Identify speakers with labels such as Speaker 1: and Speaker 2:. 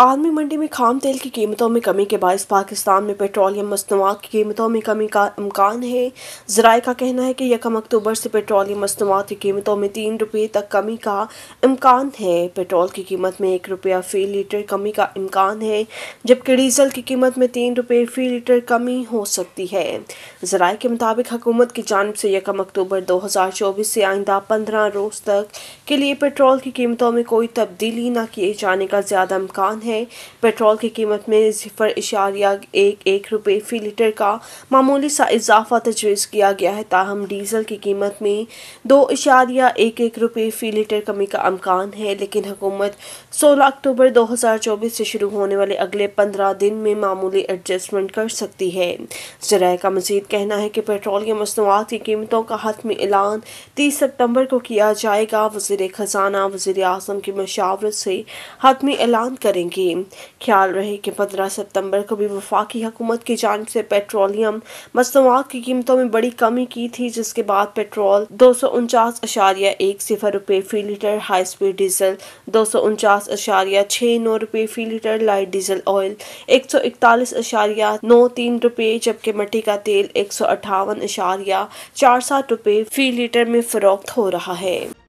Speaker 1: army मंडी में खाम तेल की कीमतों में कमी के बायस पाकिस्तान में पेट्रोलियम मसनवा की कीमतों में कमी का अमकान है जराए का कहना है कि यकम अक्टूबर से पेट्रोलियम मसनवा की कीमतों में तीन रुपये तक कमी का इम्कान है पेट्रोल की कीमत में एक रुपया फी लीटर कमी का इम्कान है जबकि डीजल की कीमत में तीन रुपये फी लीटर कमी हो सकती है जराए के मुताबिक हुकूमत की जानब से यकम अक्टूबर दो हज़ार चौबीस से आइंदा पंद्रह रोज़ तक के लिए पेट्रोल की कीमतों में कोई तब्दीली न किए जाने का ज़्यादा इम्कान है है पेट्रोल की कीमत में सिफर इशारिया एक एक रुपये फ़ी लीटर का मामूली सा इजाफा तजवीज़ किया गया है ताहम डीजल की कीमत में दो इशारिया एक एक रुपये फ़ी लीटर कमी का अमकान है लेकिन हुकूमत सोलह अक्टूबर दो हज़ार चौबीस से शुरू होने वाले अगले पंद्रह दिन में मामूली एडजस्टमेंट कर सकती है जरा का मजीद कहना है कि पेट्रोल की मसनूआत की कीमतों का हतमी ऐलान तीस सितम्बर को किया जाएगा वजीर ख़जाना वजीर अजम की मशावरत से हतमी ऐलान करेंगे कि ख्याल रहे कि पंद्रह सितंबर को भी वफाकी हुकूमत की जान से पेट्रोलियम मसनवा की कीमतों में बड़ी कमी की थी जिसके बाद पेट्रोल दो सौ उनचास अशारिया एक सिफर रुपये फी लीटर हाई स्पीड डीजल दो सौ उनचास अशारिया छः नौ रुपये फी लीटर लाइट डीजल ऑयल एक सौ इकतालीस अशारिया नौ तीन रुपये जबकि मट्टी का तेल एक सौ अट्ठावन अशारिया चार सात रुपये फी लीटर में फरोख्त हो रहा है